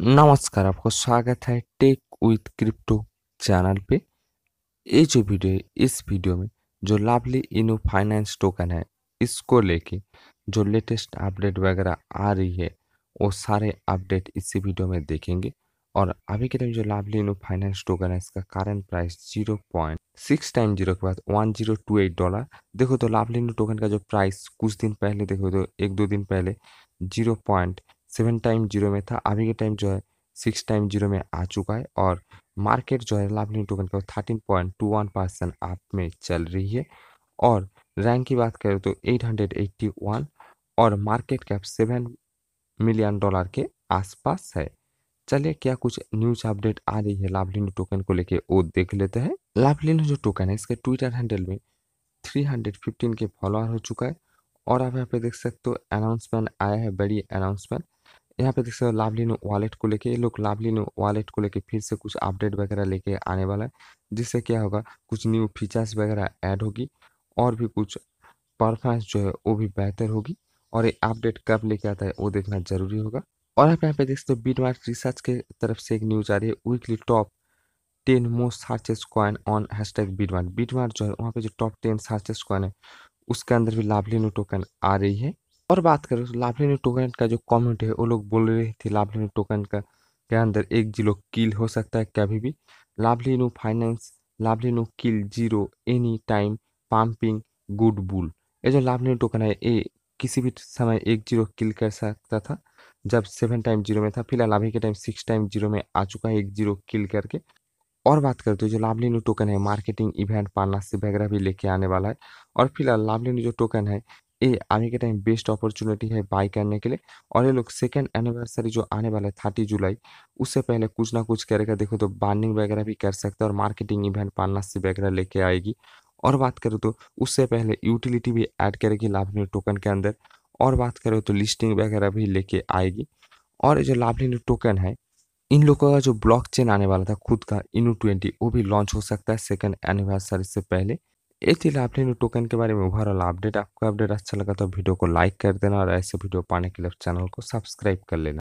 नमस्कार आपको स्वागत है टेक विथ क्रिप्टो चैनल पे ये जो वीडियो है इस वीडियो में जो लवली इनो फाइनेंस टोकन है इसको लेके जो लेटेस्ट अपडेट वगैरह आ रही है वो सारे अपडेट इसी वीडियो में देखेंगे और अभी के टाइम जो लवली इनो फाइनेंस टोकन है इसका current price zero point six time zero के बाद one zero two eight dollar देखो तो लाभली इनो टोकन का जो प्राइस कुछ दिन पहले देखो तो एक दो दिन पहले zero point seven time zero में था अभी के टाइम जो है सिक्स टाइम जीरो में आ चुका है और मार्केट जो है लाभली टोकन का thirteen point two one percent आप में चल रही है और रैंक की बात करें तो एट हंड्रेड एट्टी वन और market cap seven million dollar के आसपास है चलिए क्या कुछ न्यूज अपडेट आ रही है लिंग टोकन को लेके वो देख लेते हैं लाभलिनो जो टोकन है इसके ट्विटर हैंडल में थ्री हंड्रेड फिफ्टीन के फॉलोअर हो चुका है और आप यहाँ पे देख सकते हो अनाउंसमेंट आया है बड़ी अनाउंसमेंट यहाँ पे देख सकते हो लावलिन वॉलेट को लेके ये लोग लावलिन वॉलेट को लेके फिर से कुछ अपडेट वगैरह लेके आने वाला है जिससे क्या होगा कुछ न्यू फीचर्स वगैरह ऐड होगी और भी कुछ परफॉर्मेंस जो है वो भी बेहतर होगी और ये अपडेट कब लेके आता है वो देखना जरूरी होगा और आप यहाँ पे देख सकते हो बीट मार्क रिसर्च के तरफ से एक न्यूज आ रही है weekly top ten most searches coin on hashtag BitMart beat जो है वहाँ पे जो टॉप टेन सर्चेस कॉइन है उसके अंदर भी लाभलिनो टोकन आ रही है और बात करें तो लाभलिन टोकन का जो कमेंट है वो लोग बोल रहे थे लाभलिन टोकन का के अंदर एक जीरो किल हो सकता है कभी भी लाभलिनो फाइनेंस लाभलिनो kill zero any time pumping good bull ये जो लाभलिनो टोकन है ये किसी भी समय एक जीरो किल कर सकता था जब सेवन टाइम जीरो में था फिलहाल अभी के टाइम सिक्स टाइम जीरो में आ चुका है एक जीरो किल करके और बात करते हो जो लाभलिनो टोकन है मार्केटिंग इवेंट पार्टनरशिप वगैरह भी लेके आने वाला है और फिलहाल लाभलिनो जो टोकन है ये आने के टाइम बेस्ट अपॉर्चुनिटी है बाई करने के लिए और ये लोग सेकेंड एनिवर्सरी जो आने वाला है थर्टी जुलाई उससे पहले कुछ ना कुछ करेगा देखो तो बार्निंग वगैरह भी कर सकते हैं और मार्केटिंग इवेंट पार्टनरशिप वगैरह लेके आएगी और बात करें तो उससे पहले यूटिलिटी भी ऐड करेगी लाभली टोकन के अंदर और बात करें तो लिस्टिंग वगैरह भी लेके आएगी और जो लाभली टोकन है इन लोगों का जो ब्लॉकचेन आने वाला था खुद का इनू ट्वेंटी वो भी लॉन्च हो सकता है सेकेंड एनिवर्सरी से पहले ये थी टोकन के बारे में ओवरऑल अपडेट आपको अपडेट अच्छा लगा तो वीडियो को लाइक कर देना और ऐसे वीडियो पाने के लिए चैनल को सब्सक्राइब कर लेना